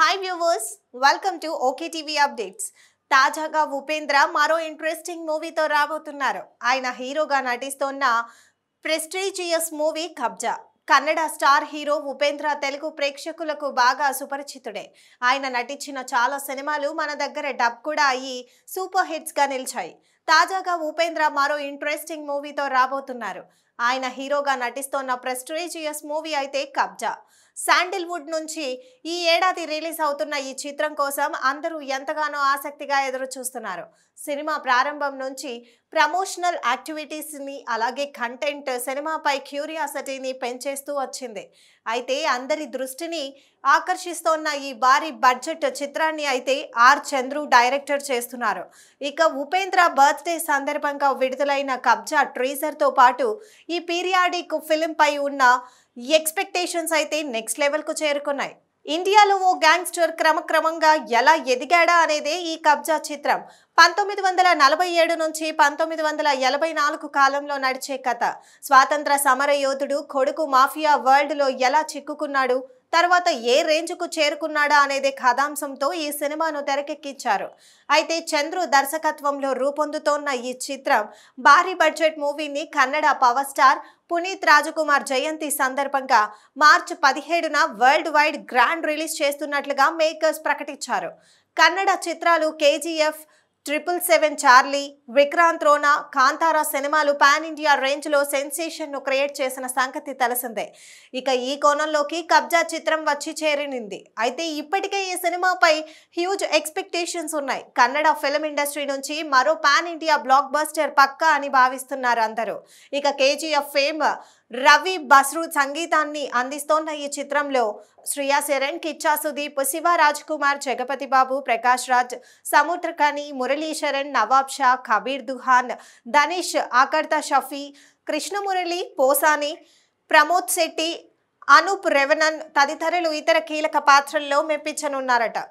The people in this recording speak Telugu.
hi viewers welcome to okay TV updates తాజాగా ఉపేంద్ర మరో ఇంట్రెస్టింగ్ మూవీతో రాబోతున్నారు ఆయన హీరోగా నటిస్తున్న prestigious movie Kabzaa Kannada star hero Upendra Telugu ప్రేక్షకులకు బాగా సుపరిచితుడే ఆయన నటించిన చాలా సినిమాలు మన దగ్గర డబ్ కూడా అయ్యి సూపర్ హిట్స్గా నిలిచాయి తాజాగా ఉపేంద్ర మరో ఇంట్రెస్టింగ్ మూవీతో రాబోతున్నారు ఆయన హీరోగా నటిస్తోన్న ప్రెస్టేజియస్ మూవీ అయితే కబ్జా శాండిల్వుడ్ నుంచి ఈ ఏడాది రిలీజ్ అవుతున్న ఈ చిత్రం కోసం అందరూ ఎంతగానో ఆసక్తిగా ఎదురు చూస్తున్నారు సినిమా ప్రారంభం నుంచి ప్రమోషనల్ యాక్టివిటీస్ని అలాగే కంటెంట్ సినిమాపై క్యూరియాసిటీని పెంచేస్తూ వచ్చింది అయితే అందరి దృష్టిని ఆకర్షిస్తోన్న ఈ భారీ బడ్జెట్ చిత్రాన్ని అయితే ఆర్ చంద్రు డైరెక్టర్ చేస్తున్నారు ఇక ఉపేంద్ర బర్త్ బర్త్డే సందర్భంగా విడుదలైన కబ్జా ట్రీజర్తో పాటు ఈ పీరియాడిక్ ఫిలింపై ఉన్న ఎక్స్పెక్టేషన్స్ అయితే నెక్స్ట్ లెవెల్కు చేరుకున్నాయి ఇండియాలో ఓ గ్యాంగ్స్టర్ క్రమక్రమంగా ఎలా ఎదిగాడా అనేదే ఈ కబ్జా చిత్రం పంతొమ్మిది వందల నలభై ఏడు నుంచి పంతొమ్మిది వందల ఎనభై నాలుగు కాలంలో నడిచే కథ స్వాతంత్ర సమర యోధుడు కొడుకు మాఫియా వరల్డ్లో ఎలా చిక్కుకున్నాడు తర్వాత ఏ రేంజ్కు చేరుకున్నాడా అనేది కథాంశంతో ఈ సినిమాను తెరకెక్కించారు అయితే చంద్రు దర్శకత్వంలో రూపొందుతోన్న ఈ చిత్రం భారీ బడ్జెట్ మూవీని కన్నడ పవర్ స్టార్ పునీత్ రాజకుమార్ జయంతి సందర్భంగా మార్చి పదిహేడున వరల్డ్ వైడ్ గ్రాండ్ రిలీజ్ చేస్తున్నట్లుగా మేకర్స్ ప్రకటించారు కన్నడ చిత్రాలు KGF triple seven Charlie Vikrant Rona Kantara సినిమాలు పాన్ ఇండియా రేంజ్లో సెన్సేషన్ను క్రియేట్ చేసిన సంగతి తెలిసిందే ఇక ఈ కోణంలోకి కబ్జా చిత్రం వచ్చి చేరినింది అయితే ఇప్పటికే ఈ సినిమాపై హ్యూజ్ ఎక్స్పెక్టేషన్స్ ఉన్నాయి కన్నడ ఫిల్మ్ ఇండస్ట్రీ నుంచి మరో పాన్ ఇండియా బ్లాక్ బస్టర్ పక్కా అని భావిస్తున్నారు అందరూ ఇక కేజీఎఫ్ ఫేమ్ రవి బస్రు సంగీతాన్ని అందిస్తోన్న ఈ చిత్రంలో శ్రియా శరణ్ కిచ్చా సుదీప్ శివ రాజ్ కుమార్ జగపతి బాబు ప్రకాష్ రాజ్ సముద్రకని శరణ్ నవాబ్ షా కబీర్ దుహాన్ ధనేష్ ఆకర్త షఫీ కృష్ణమురళి పోసాని ప్రమోద్ శెట్టి అనూప్ రెవనన్ తదితరులు ఇతర కీలక పాత్రల్లో మెప్పించనున్నారట